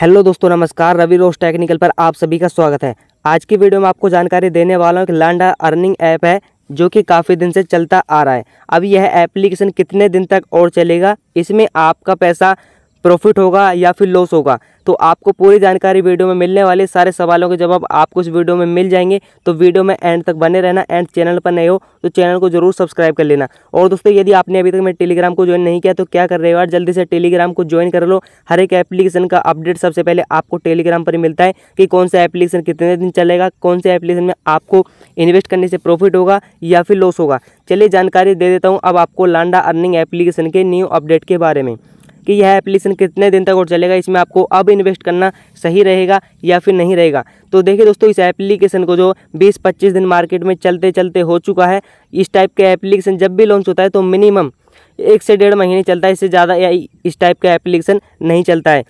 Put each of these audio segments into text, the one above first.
hello दोस्तों नमस्कार रवि रोज technical पर आप सभी का स्वागत है आज की वीडियो में आपको जानकारी देने वाला हूँ कि लांडा अर्निंग ऐप है जो कि काफ़ी दिन से चलता आ रहा है अब यह एप्लीकेशन कितने दिन तक और चलेगा इसमें आपका पैसा प्रॉफिट होगा या फिर लॉस होगा तो आपको पूरी जानकारी वीडियो में मिलने वाले सारे सवालों के जवाब आपको इस वीडियो में मिल जाएंगे तो वीडियो में एंड तक बने रहना एंड चैनल पर नए हो तो चैनल को जरूर सब्सक्राइब कर लेना और दोस्तों यदि आपने अभी तक मेरे टेलीग्राम को ज्वाइन नहीं किया तो क्या कर रहे हो यार जल्दी से टेलीग्राम को ज्वाइन कर लो हर एक एप्लीकेशन का अपडेट सबसे पहले आपको टेलीग्राम पर मिलता है कि कौन सा एप्लीकेशन कितने दिन चलेगा कौन से एप्लीकेशन में आपको इन्वेस्ट करने से प्रॉफिट होगा या फिर लॉस होगा चलिए जानकारी दे देता हूँ अब आपको लांडा अर्निंग एप्लीकेशन के न्यू अपडेट के बारे में कि यह एप्लीकेशन कितने दिन तक और चलेगा इसमें आपको अब इन्वेस्ट करना सही रहेगा या फिर नहीं रहेगा तो देखिए दोस्तों इस एप्लीकेशन को जो 20-25 दिन मार्केट में चलते चलते हो चुका है इस टाइप के एप्लीकेशन जब भी लॉन्च होता है तो मिनिमम एक से डेढ़ महीने चलता है इससे ज़्यादा या इस टाइप का एप्लीकेशन नहीं चलता है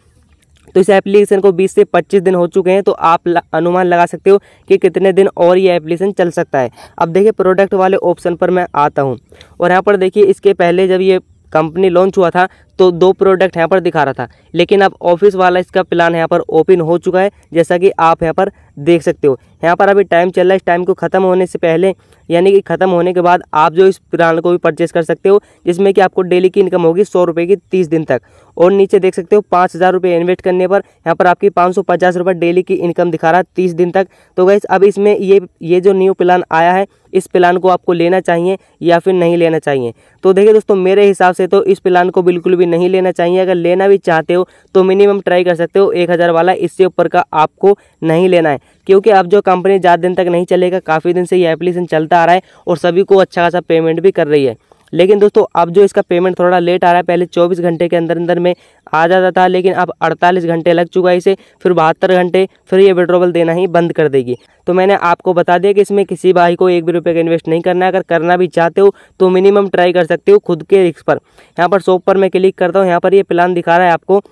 तो इस एप्लीकेशन को 20 से 25 दिन हो चुके हैं तो आप अनुमान लगा सकते हो कि कितने दिन और ये एप्लीकेशन चल सकता है अब देखिए प्रोडक्ट वाले ऑप्शन पर मैं आता हूँ और यहाँ पर देखिए इसके पहले जब ये कंपनी लॉन्च हुआ था तो दो प्रोडक्ट यहाँ पर दिखा रहा था लेकिन अब ऑफिस वाला इसका प्लान यहाँ पर ओपन हो चुका है जैसा कि आप यहाँ पर देख सकते हो यहाँ पर अभी टाइम चल रहा है इस टाइम को ख़त्म होने से पहले यानी कि ख़त्म होने के बाद आप जो इस प्लान को भी परचेस कर सकते हो जिसमें कि आपको डेली की इनकम होगी सौ रुपये की तीस दिन तक और नीचे देख सकते हो पाँच हज़ार रुपये इन्वेस्ट करने पर यहाँ पर आपकी पाँच सौ पचास रुपये डेली की इनकम दिखा रहा है तीस दिन तक तो गैस अब इसमें ये ये जो न्यू प्लान आया है इस प्लान को आपको लेना चाहिए या फिर नहीं लेना चाहिए तो देखिए दोस्तों मेरे हिसाब से तो इस प्लान को बिल्कुल भी नहीं लेना चाहिए अगर लेना भी चाहते हो तो मिनिमम ट्राई कर सकते हो एक हज़ार वाला इससे ऊपर का आपको नहीं लेना है क्योंकि अब जो कंपनी ज़्यादा दिन तक नहीं चलेगा काफ़ी दिन से ये एप्लीकेशन चलता आ रहा है और सभी को अच्छा खासा पेमेंट भी कर रही है लेकिन दोस्तों अब जो इसका पेमेंट थोड़ा लेट आ रहा है पहले 24 घंटे के अंदर अंदर में आ जाता था लेकिन अब 48 घंटे लग चुका है इसे फिर बहत्तर घंटे फिर ये विड्रोवल देना ही बंद कर देगी तो मैंने आपको बता दिया कि इसमें किसी भाई को एक भी रुपये का इन्वेस्ट नहीं करना है अगर करना भी चाहते हो तो मिनिमम ट्राई कर सकते हो खुद के रिक्स पर यहाँ पर शॉप पर मैं क्लिक करता हूँ यहाँ पर ये प्लान दिखा रहा है आपको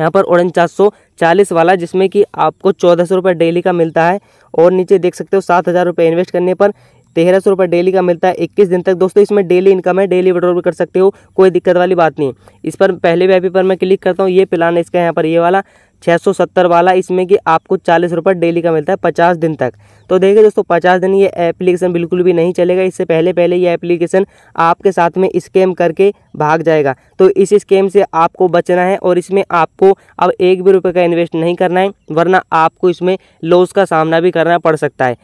यहाँ पर उनचास सौ चालीस वाला जिसमें कि आपको चौदह सौ रुपये डेली का मिलता है और नीचे देख सकते हो सात हज़ार रुपये इन्वेस्ट करने पर तेरह सौ रुपये डेली का मिलता है इक्कीस दिन तक दोस्तों इसमें डेली इनकम है डेली विड्रॉल भी कर सकते हो कोई दिक्कत वाली बात नहीं इस पर पहले व्यापी पर मैं क्लिक करता हूँ ये प्लान है इसका यहाँ पर ये वाला 670 वाला इसमें कि आपको चालीस रुपये डेली का मिलता है पचास दिन तक तो देखिए दोस्तों पचास दिन ये एप्लीकेशन बिल्कुल भी नहीं चलेगा इससे पहले पहले ये एप्लीकेशन आपके साथ में स्कैम करके भाग जाएगा तो इस स्कैम से आपको बचना है और इसमें आपको अब एक भी रुपये का इन्वेस्ट नहीं करना है वरना आपको इसमें लॉस का सामना भी करना पड़ सकता है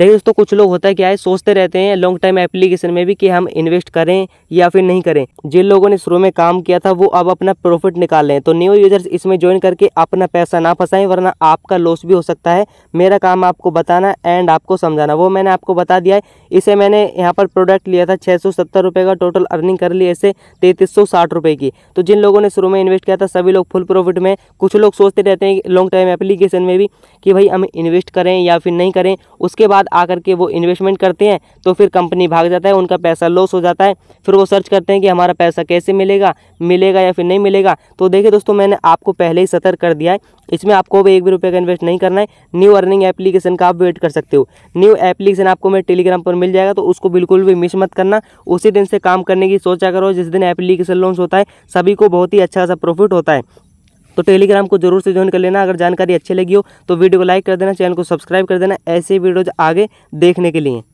देखिए दोस्तों कुछ लोग होता है क्या है सोचते रहते हैं लॉन्ग टाइम एप्लीकेशन में भी कि हम इन्वेस्ट करें या फिर नहीं करें जिन लोगों ने शुरू में काम किया था वो अब अपना प्रॉफिट निकाल लें तो न्यू यूजर्स इसमें ज्वाइन करके अपना पैसा ना फंसाएं वरना आपका लॉस भी हो सकता है मेरा काम आपको बताना एंड आपको समझाना वो मैंने आपको बता दिया है इसे मैंने यहाँ पर प्रोडक्ट लिया था छः सौ का टोटल अर्निंग कर ली इसे तैंतीस सौ की तो जिन लोगों ने शुरू में इन्वेस्ट किया था सभी लोग फुल प्रॉफिट में कुछ लोग सोचते रहते हैं लॉन्ग टाइम एप्लीकेशन में भी कि भाई हम इन्वेस्ट करें या फिर नहीं करें उसके बाद आकर के वो इन्वेस्टमेंट करते हैं तो फिर कंपनी भाग जाता है उनका पैसा लॉस हो जाता है फिर वो सर्च करते हैं कि हमारा पैसा कैसे मिलेगा मिलेगा या फिर नहीं मिलेगा तो देखिए दोस्तों मैंने आपको पहले ही सतर्क कर दिया है इसमें आपको भी एक भी रुपये का इन्वेस्ट नहीं करना है न्यू अर्निंग एप्लीकेशन का आप वेट कर सकते हो न्यू एप्लीकेशन आपको मेरे टेलीग्राम पर मिल जाएगा तो उसको बिल्कुल भी मिस मत करना उसी दिन से काम करने की सोचा करो जिस दिन एप्लीकेशन लॉन्च होता है सभी को बहुत ही अच्छा सा प्रॉफिट होता है तो टेलीग्राम को जरूर से ज्वाइन कर लेना अगर जानकारी अच्छी लगी हो तो वीडियो को लाइक कर देना चैनल को सब्सक्राइब कर देना ऐसे वीडियोज आगे देखने के लिए